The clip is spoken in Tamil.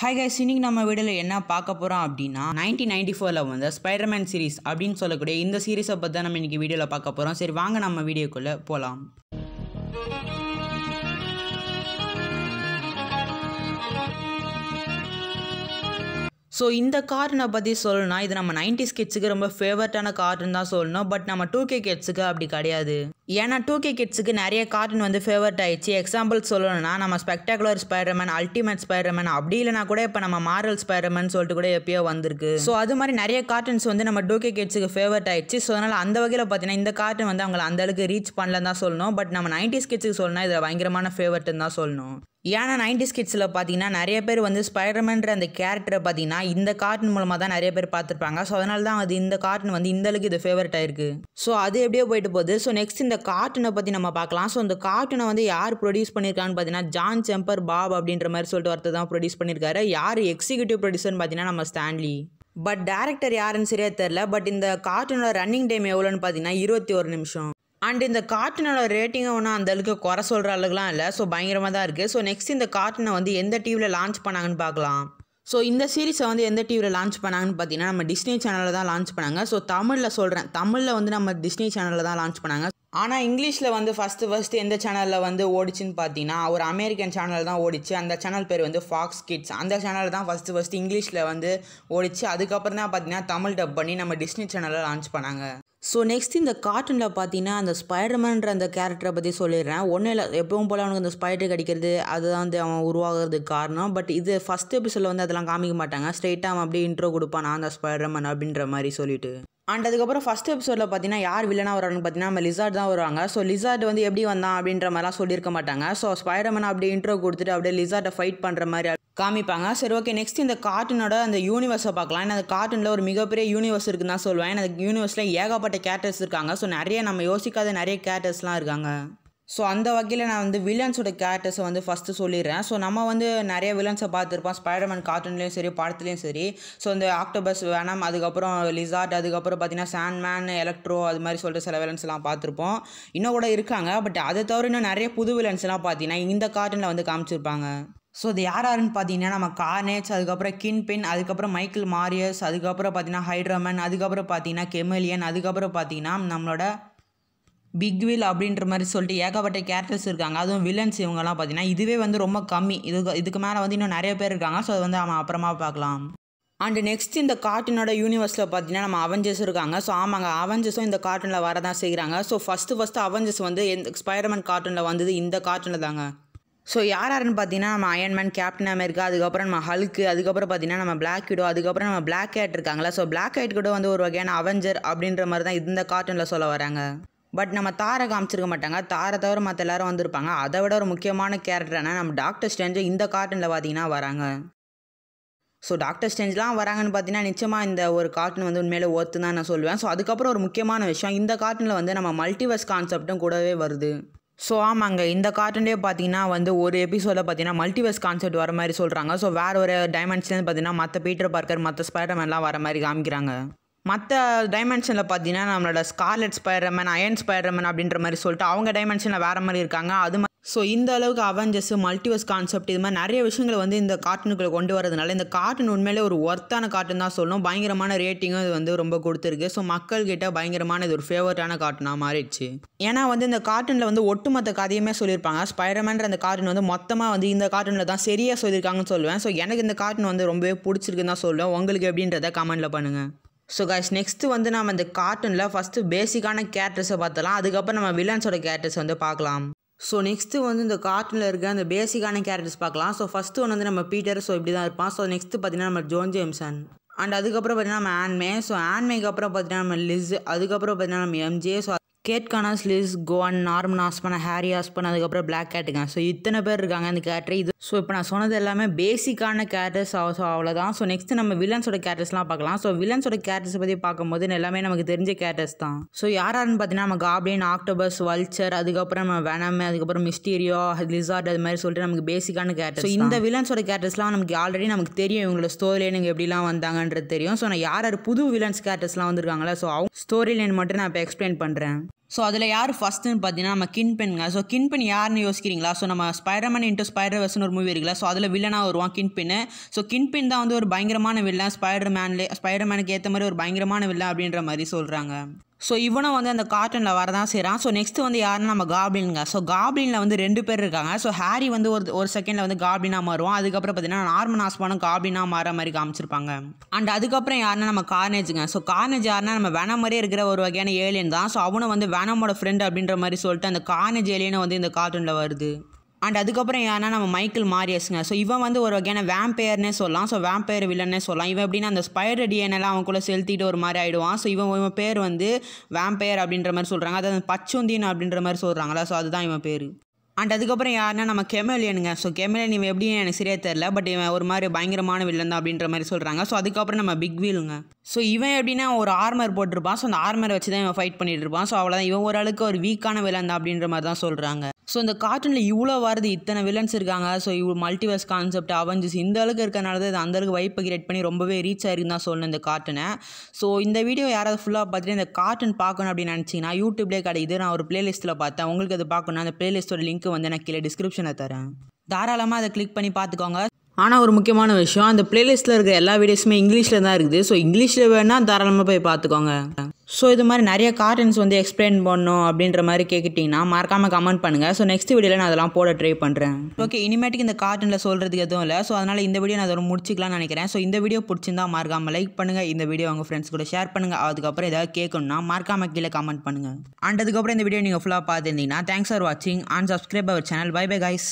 ஹை கைஸ் இன்னைக்கு நம்ம வீடியோவில் என்ன பார்க்க போகிறோம் அப்படின்னா நைன்டீன் நைன்டி ஃபோரில் வந்து ஸ்பைடர்மேன் சீரிஸ் அப்படின்னு சொல்லக்கூடிய இந்த சீரிஸை பற்றி தான் நம்ம இன்றைக்கி வீடியோவில் பார்க்க போகிறோம் சரி வாங்க நம்ம வீடியோக்குள்ளே போகலாம் ஸோ இந்த கார் நான் பற்றி சொல்லணும்னா இது நம்ம நைன்டிஸ் கிட்ஸுக்கு ரொம்ப ஃபேவரட்டான கார்டுன்னு தான் சொல்லணும் பட் நம்ம டூ கே கிட்ஸுக்கு அப்படி கிடையாது ஏன்னா டூ கே கிட்ஸுக்கு நிறைய கார்ட்டூன் வந்து ஃபேவரட் ஆயிடுச்சு எக்ஸாம்பிள் சொல்லணும்னா நம்ம ஸ்பெக்டாகுலர் ஸ்பைடர்மேன் அல்டிமேட் ஸ்பைடர்மேன் அப்படி இல்லைனா கூட இப்போ நம்ம மாரல் ஸ்பைடர்மேன் சொல்லிட்டு கூட எப்பயோ வந்திருக்கு ஸோ அது மாதிரி நிறைய கார்ட்டூன்ஸ் வந்து நம்ம டூ கே கிட்ஸுக்கு ஃபேவரட் ஆயிடுச்சு ஸோ அதனால் அந்த வகையில் பார்த்தீங்கன்னா இந்த கார்டன் வந்து அவங்களை அந்த அளவுக்கு ரீச் பண்ணலன்னு தான் சொல்லணும் பட் நம்ம நைன்டிஸ் கிட்ஸுக்கு சொல்லணும் இதில் பயங்கரமான ஃபேவரட்னு தான் சொல்லணும் ஏன்னா நைன்டிஸ் கிட்ஸில் பார்த்தீங்கன்னா நிறைய பேர் வந்து ஸ்பைடர்மேன்ற அந்த கேரக்டரை பார்த்தீங்கன்னா இந்த கார்ட்டூன் மூலமாக தான் நிறைய பேர் பார்த்துருப்பாங்க ஸோ அதனால தான் அது இந்த கார்ட்டூன் வந்து இந்த அளவுக்கு இது ஃபேவரட் ஆயிருக்கு ஸோ அது எப்படியோ போயிட்டு போகுது ஸோ நெக்ஸ்ட் இந்த கார்ட்டூனை பற்றி நம்ம பார்க்கலாம் ஸோ இந்த கார்ட்டனை வந்து யார் ப்ரொடியூஸ் பண்ணியிருக்கான்னு பார்த்தீங்கன்னா ஜான் செம்பர் பாப் அப்படின்ற மாதிரி சொல்லிட்டு ஒருத்தர் தான் ப்ரொடியூஸ் பண்ணியிருக்காரு யார் எக்ஸிகூட்டிவ் ப்ரொடியூசர்னு பார்த்தீங்கன்னா நம்ம ஸ்டான்லி பட் டேரக்டர் யாருன்னு சரியாக தெரில பட் இந்த கார்ட்டூனோட ரன்னிங் டைம் எவ்வளோன்னு பார்த்தீங்கன்னா இருபத்தி ஒரு நிமிஷம் அண்ட் இந்த கார்ட்டூனோட ரேட்டிங்கும் ஒன்றும் அந்தளவுக்கு குறை சொல்கிற அளவுக்குலாம் இல்லை ஸோ பயங்கரமாக தான் இருக்குது ஸோ நெக்ஸ்ட் இந்த கார்ட்டூனை வந்து எந்த டிவியில் லான்ச் பண்ணாங்கன்னு பார்க்கலாம் ஸோ இந்த சீரிஸை வந்து எந்த டிவியில் லான்ச் பண்ணாங்கன்னு பார்த்தீங்கன்னா நம்ம டிஸ்னி சேனலில் தான் லான்ச் பண்ணாங்க ஸோ தமிழில் சொல்கிறேன் தமிழில் வந்து நம்ம டிஸ்னி சேனலில் தான் லான்ச் பண்ணாங்க ஆனால் இங்கிலீஷில் வந்து ஃபஸ்ட்டு ஃபஸ்ட்டு எந்த சேனலில் வந்து ஓடிச்சுன்னு பார்த்தீங்கன்னா ஒரு அமெரிக்கன் சேனல் தான் ஓடிச்சு அந்த சேனல் பேர் வந்து ஃபாக்ஸ் கிட்ஸ் அந்த சேனல் தான் ஃபஸ்ட்டு ஃபஸ்ட்டு இங்கிலீஷில் வந்து ஓடிச்சு அதுக்கப்புறம் தான் பார்த்தீங்கன்னா தமிழ் டப் பண்ணி நம்ம டிஸ்னி சேனலில் லான்ச் பண்ணாங்க ஸோ நெக்ஸ்ட் இந்த கார்ட்டூனில் பார்த்தீங்கன்னா அந்த ஸ்பைடர்மேன்ற அந்த கேரக்டரை பற்றி சொல்லிடுறேன் ஒன்றும் இல்லை எப்பவும் போல் அவனுக்கு அந்த ஸ்பைடர் கிடைக்கிறது அதுதான் வந்து அவன் உருவாகிறதுக்கு காரணம் பட் இது ஃபஸ்ட் எபிசோடில் வந்து அதெல்லாம் காமிக்க மாட்டாங்க ஸ்ட்ரெயிட்டாக அவன் அப்படியே இன்ட்ரோ கொடுப்பான் நான் அந்த ஸ்பைடர்மேன் அப்படின்ற மாதிரி சொல்லிட்டு அண்ட் அதுக்கப்புறம் ஃபஸ்ட் எபிசோடில் பார்த்தீங்கன்னா யார் வில்லனாக வரான்னு பார்த்தீங்கன்னா நம்ம லிசார்ட் தான் வருவாங்க ஸோ லிசார்ட் வந்து எப்படி வந்தான் அப்படின்ற மாதிரிலாம் சொல்லியிருக்க மாட்டாங்க ஸோ ஸ்பைடர்மேன் அப்படியே இன்ட்ரோ கொடுத்துட்டு அப்படியே லிசார்ட்டை ஃபைட் பண்ணுற மாதிரி காமிப்பாங்க சரி ஓகே நெக்ஸ்ட் இந்த கார்ட்டூனோட அந்த யூனிவர்ஸை பார்க்கலாம் ஏன்னா அந்த கார்ட்டூனில் ஒரு மிகப்பெரிய யூனிவர்ஸ் இருக்குன்னு தான் சொல்லுவேன் அந்த யூனிவர்ஸில் ஏகப்பட்ட கேரக்டர்ஸ் இருக்காங்க ஸோ நிறைய நம்ம யோசிக்காத நிறைய கேரக்டர்ஸ்லாம் இருக்காங்க ஸோ அந்த வகையில் நான் வந்து வில்லன்ஸோட கேரக்டர்ஸை வந்து ஃபஸ்ட்டு சொல்லிடுறேன் ஸோ நம்ம வந்து நிறைய வில்லன்ஸை பார்த்துருப்போம் ஸ்பைடர்மேன் கார்ட்டூன்லேயும் சரி படத்துலேயும் சரி ஸோ இந்த ஆக்டோபஸ் வேணாம் அதுக்கப்புறம் லிசார்ட் அதுக்கப்புறம் பார்த்தீங்கன்னா சாண்ட்மேன் எலக்ட்ரோ அது மாதிரி சொல்லிட்டு சில வில்லன்ஸ்லாம் பார்த்துருப்போம் இன்னும் கூட இருக்காங்க பட் அதை தவிர இன்னும் நிறைய புது வில்லன்ஸ்லாம் பார்த்தீங்கன்னா இந்த கார்ட்டூனில் வந்து காமிச்சிருப்பாங்க ஸோ அது யார் யாருன்னு பார்த்தீங்கன்னா நம்ம கார்னேட்ஸ் அதுக்கப்புறம் கின் பின் அதுக்கப்புறம் மைக்கேல் மாரியஸ் அதுக்கப்புறம் பார்த்தீங்கன்னா ஹைட்ரமன் அதுக்கப்புறம் பார்த்தீங்கன்னா கெமிலியன் அதுக்கப்புறம் பார்த்தீங்கன்னா நம்மளோட பிக்வில் அப்படின்ற மாதிரி சொல்லிட்டு ஏகப்பட்ட கேரக்டர்ஸ் இருக்காங்க அதுவும் வில்லன்ஸ் இவங்கெல்லாம் பார்த்தீங்கன்னா இதுவே வந்து ரொம்ப கம்மி இதுக்கு இதுக்கு மேலே வந்து இன்னும் நிறைய பேர் இருக்காங்க ஸோ அது வந்து அவன் அப்புறமா பார்க்கலாம் அண்டு நெக்ஸ்ட் இந்த கார்ட்டூனோட யூனிவர்ஸில் பார்த்தீங்கன்னா நம்ம அவெஞ்சர்ஸ் இருக்காங்க ஸோ ஆமாங்க அவெஞ்சர்ஸும் இந்த கார்ட்டூனில் வரதான் செய்கிறாங்க ஸோ ஃபஸ்ட்டு ஃபஸ்ட்டு அவெஞ்சர்ஸ் வந்து எந்த ஸ்பைடர்மேன் கார்ட்டூனில் வந்தது இந்த கார்ட்டூனில் தாங்க ஸோ யார் யாருன்னு பார்த்தீங்கன்னா நம்ம அயன்மேன் கேப்டன் அமெரிக்கா அதுக்கப்புறம் நம்ம ஹல்க்கு அதுக்கப்புறம் பார்த்தீங்கன்னா நம்ம பிளாக் இடோ அதுக்கப்புறம் நம்ம பிளாக் ஹேட் இருக்காங்களா ஸோ பிளாக் ஹேட் கூட வந்து ஒரு வகையான அவெஞ்சர் அப்படின்ற மாதிரி தான் இந்த கார்ட்டூனில் சொல்ல வராங்க பட் நம்ம தாரை காமிச்சிருக்க மாட்டாங்க தாரை தவிர மற்ற எல்லாரும் வந்திருப்பாங்க அதை விட ஒரு முக்கியமான கேரக்டர்னா நம்ம டாக்டர் ஸ்டேஞ்சு இந்த கார்ட்டூனில் பார்த்தீங்கன்னா வராங்க ஸோ டாக்டர் ஸ்டேஞ்ச்லாம் வராங்கன்னு பார்த்தீங்கன்னா நிச்சயமாக இந்த ஒரு கார்ட்டூன் வந்து உண்மையிலே ஓத்துன்னு தான் நான் சொல்லுவேன் ஸோ அதுக்கப்புறம் ஒரு முக்கியமான விஷயம் இந்த கார்ட்டூனில் வந்து நம்ம மல்டிவர்ஸ் கான்செப்ட்டும் கூடவே வருது ஸோ ஆமாங்க இந்த கார்ட்டூன்லேயே பார்த்தீங்கன்னா வந்து ஒரு எபிசோடில் பார்த்தீங்கன்னா மல்டிவர்ஸ் கான்செப்ட் வர மாதிரி சொல்கிறாங்க ஸோ வேறு ஒரு டைமென்ஷன்லேருந்து பார்த்தீங்கன்னா மற்ற பீட்டர் பார்க்கர் மற்ற ஸ்பைடர்மேன்லாம் வர மாதிரி காமிக்கிறாங்க மற்ற டைமென்ஷனில் பார்த்தீங்கன்னா நம்மளோட ஸ்கார்லெட் ஸ்பைடர்மேன் அயன் ஸ்பைடர்மேன் அப்படின்ற மாதிரி சொல்லிட்டு அவங்க டைமென்ஷனில் வேறு மாதிரி இருக்காங்க அது ஸோ இந்த அளவுக்கு அவெஞ்சர்ஸு மல்டிவர்ஸ் கான்செப்ட் இது மாதிரி நிறைய விஷயங்களை வந்து இந்த கார்ட்டூனுக்குள்ளே கொண்டு வரதுனால இந்த கார்ட்டூன் உண்மையிலே ஒரு ஒர்த்தான கார்ட்டூன் தான் சொல்லணும் பயங்கரமான ரேட்டிங்கும் இது வந்து ரொம்ப கொடுத்துருக்கு ஸோ மக்கள்கிட்ட பயங்கரமான இது ஒரு ஃபேவரட்டான கார்ட்டூனாக மாறிடுச்சு ஏன்னா வந்து இந்த கார்ட்டூனில் வந்து ஒட்டுமொத்த கதையுமே சொல்லியிருப்பாங்க ஸ்பைடர்மேன்ற அந்த கார்ட்டூன் வந்து மொத்தமாக வந்து இந்த கார்ட்டூனில் தான் சரியாக சொல்லியிருக்காங்கன்னு சொல்லுவேன் ஸோ எனக்கு இந்த கார்ட்டூன் வந்து ரொம்பவே பிடிச்சிருக்குன்னு தான் சொல்லுவேன் உங்களுக்கு எப்படின்றத கமெண்ட்டில் பண்ணுங்கள் ஸோ கைஸ் நெக்ஸ்ட்டு வந்து நம்ம இந்த கார்ட்டூனில் ஃபஸ்ட்டு பேசிக்கான கேரக்டர்ஸை பார்த்தலாம் அதுக்கப்புறம் நம்ம வில்லன்ஸோட கேரக்டர்ஸ் வந்து பார்க்கலாம் ஸோ நெக்ஸ்ட்டு வந்து இந்த கார்ட்டில் இருக்க அந்த பேசிக்கான கேரக்டர்ஸ் பார்க்கலாம் ஸோ ஃபஸ்ட்டு ஒன்று வந்து நம்ம பீட்டர் ஸோ இப்படி தான் இருப்பான் ஸோ நெக்ஸ்ட்டு பார்த்தீங்கன்னா நம்ம ஜோன் ஜேம்சன் அண்ட் அதுக்கப்புறம் பார்த்தீங்கன்னா நம்ம ஆன்மே ஸோ ஆன்மேக்கு அப்புறம் பார்த்தீங்கன்னா நம்ம லிஸ் அதுக்கப்புறம் பார்த்தீங்கன்னா நம்ம எம்ஜே ஸோ கேட் லிஸ் கோவான் நார்மன் ஆஸ்பன் ஹேரி ஆஸ்பன் அதுக்கப்புறம் பிளாக் கேட்டுங்க ஸோ இத்தனை பேர் இருக்காங்க அந்த கேரக்டர் இது ஸோ இப்போ நான் சொன்னது எல்லாமே பேசிக்கான கேரக்டர்ஸ் ஸோ அவ்வளோதான் ஸோ நெக்ஸ்ட் நம்ம வில்லன்ஸோட கேரக்டர்ஸ்லாம் பார்க்கலாம் ஸோ வில்லன்ஸோட கேரக்டர்ஸ் பற்றி பார்க்கும்போது எல்லாமே நமக்கு தெரிஞ்ச கேரக்டர்ஸ் தான் ஸோ யாராருன்னு பார்த்தீங்கன்னா நம்ம காப்ளின் ஆக்டோபஸ் வல்ச்சர் அதுக்கப்புறம் நம்ம வெனம் அதுக்கப்புறம் மிஸ்டீரியோ லிசார்ட் அது மாதிரி சொல்லிட்டு நமக்கு பேசிக்கான கேரக்டர் ஸோ இந்த வில்லன்ஸோட கேரக்டர்ஸ்லாம் நமக்கு ஆல்ரெடி நமக்கு தெரியும் இவங்களோட ஸ்டோரி லைன் எப்படிலாம் வந்தாங்கன்றது தெரியும் ஸோ நான் யார் புது வில்லன்ஸ் கேரக்டர்ஸ்லாம் வந்திருக்காங்களா ஸோ அவங்க ஸ்டோரி லைன் மட்டும் நான் இப்போ எக்ஸ்பிளைன் பண்ணுறேன் ஸோ அதில் யார் ஃபஸ்ட்டுன்னு பார்த்தீங்கன்னா நம்ம கின் பெண்ங்க ஸோ கின் பெண் யாருன்னு யோசிக்கிறீங்களா ஸோ நம்ம ஸ்பைடர்மேன் இன்ட்டு ஸ்பைடர் வெர்ஸ்னு ஒரு மூவி இருக்குல்ல ஸோ அதில் வில்லனாக வருவான் கின் பெண் ஸோ கின் பெண் தான் வந்து ஒரு பயங்கரமான வில்லன் ஸ்பைடர் மேன்லே ஸ்பைடர் மேனுக்கு ஏற்ற மாதிரி ஒரு பயங்கரமான வில்லன் அப்படின்ற மாதிரி சொல்கிறாங்க ஸோ இவனும் வந்து அந்த கார்ட்டூனில் வரதான் செய்கிறான் ஸோ நெக்ஸ்ட் வந்து யாருன்னா நம்ம காப்ளின்ங்க ஸோ காப்ளினில் வந்து ரெண்டு பேர் இருக்காங்க ஸோ ஹாரி வந்து ஒரு ஒரு செகண்டில் வந்து காப்ளினாக மாறுவோம் அதுக்கப்புறம் பார்த்தீங்கன்னா நார்மன் ஆஸ்பானும் காப்ளினாக மாற மாதிரி காமிச்சிருப்பாங்க அண்ட் அதுக்கப்புறம் யாருன்னா நம்ம கார்னேஜுங்க ஸோ கார்னேஜ் யாருன்னா நம்ம வேணம் மாதிரியே இருக்கிற ஒரு வகையான ஏலியன் தான் ஸோ அவனும் வந்து வேணமோட ஃப்ரெண்ட் அப்படின்ற மாதிரி சொல்லிட்டு அந்த கார்னேஜ் ஏலியனும் வந்து இந்த கார்ட்டூனில் வருது அண்ட் அதுக்கப்புறம் ஏன்னா நம்ம மைக்கிள் மாரியஸ்ங்க ஸோ இவன் வந்து ஒரு வகையான வேம்பையர்னே சொல்லலாம் ஸோ வேம்பையர் வில்லன்னே சொல்லலாம் இவன் எப்படின்னா அந்த ஸ்பைடர் டிஎன்எல்லாம் அவனுக்குள்ளே செலுத்திட்டு ஒரு மாதிரி ஆகிடுவான் ஸோ இவன் இவன் பேர் வந்து வேம்பையர் அப்படின்ற மாதிரி சொல்கிறாங்க அதாவது பச்சொந்தின் அப்படின்ற மாதிரி சொல்கிறாங்களா ஸோ அதுதான் இவன் பேர் அண்ட் அதுக்கப்புறம் யாருன்னா நம்ம கெமலியனுங்க ஸோ கெமலியன் இவன் எப்படின்னு எனக்கு சரியாக தெரில பட் இவன் ஒரு மாதிரி பயங்கரமான வில்லன் தான் அப்படின்ற மாதிரி சொல்கிறாங்க ஸோ அதுக்கப்புறம் நம்ம பிக் வீலுங்க ஸோ இவன் எப்படின்னா ஒரு ஆர்மர் போட்டிருப்பான் ஸோ அந்த ஆர்மரை வச்சு தான் இவன் ஃபைட் பண்ணிட்டு இருப்பான் ஸோ அவ்வளோதான் இவன் ஓரளவுக்கு ஒரு வீக்கான வில்லன் தான் அப்படின்ற மாதிரி தான் சொல்கிறாங்க ஸோ இந்த கார்ட்டூனில் இவ்வளோ வருது இத்தனை வில்லன்ஸ் இருக்காங்க ஸோ இவ்வளோ மல்டிவர்ஸ் கான்செப்ட் அவஞ்சஸ் இந்த அளவுக்கு இருக்கனால தான் இது அந்தளவுக்கு வைப்பை கிரியேட் பண்ணி ரொம்பவே ரீச் ஆயிருக்குன்னு தான் சொல்லணும் இந்த கார்ட்டூனை ஸோ இந்த வீடியோ யாராவது ஃபுல்லாக பார்த்துட்டு இந்த கார்ட்டூன் பார்க்கணும் அப்படின்னு நினச்சிங்கன்னா யூடியூப்லேயே கிடையாது நான் ஒரு பிளேலிஸ்ட்டில் பார்த்தேன் உங்களுக்கு அது பார்க்கணும்னா அந்த பிளேலிஸ்ட்டோட லிங்க் வந்து நான் கீழே டிஸ்கிரிப்ஷனில் தரேன் தாராளமாக அதை கிளிக் பண்ணி பார்த்துக்கோங்க ஆனால் ஒரு முக்கியமான விஷயம் அந்த பிளேலிஸ்ட்டில் இருக்கிற எல்லா வீடியோஸுமே இங்கிலீஷில் தான் இருக்குது ஸோ இங்கிலீஷில் வேணால் தாராளமாக போய் பார்த்துக்கோங்க ஸோ இது மாதிரி நிறைய கார்ட்டன்ஸ் வந்து எக்ஸ்பிளைன் பண்ணணும் அப்படின்ற மாதிரி கேட்டுட்டிங்கன்னா மறக்காமல் கமெண்ட் பண்ணுங்கள் ஸோ நெக்ஸ்ட் வீடியோவில் நான் அதெல்லாம் போட ட்ரை பண்ணுறேன் ஓகே இனிமேட்டுக்கு இந்த கார்டனில் சொல்கிறதுக்கு எதுவும் இல்லை ஸோ அதனால் இந்த வீடியோ நான் அதோட முடிச்சிக்கலாம்னு நினைக்கிறேன் ஸோ இந்த வீடியோ பிடிச்சிருந்தா மறக்காமல் லைக் பண்ணுங்கள் இந்த வீடியோ உங்கள் ஃப்ரெண்ட்ஸ் கூட ஷேர் பண்ணுங்கள் அதுக்கப்புறம் ஏதாவது கேட்கணும்னா மறக்காமல் கீழே கமெண்ட் பண்ணுங்கள் அண்ட் அதுக்கப்புறம் இந்த வீடியோ நீங்கள் ஃபுல்லாக பார்த்துருந்தீங்கன்னா தேங்க்ஸ் ஃபார் வாட்சிங் and subscribe our channel bye bye guys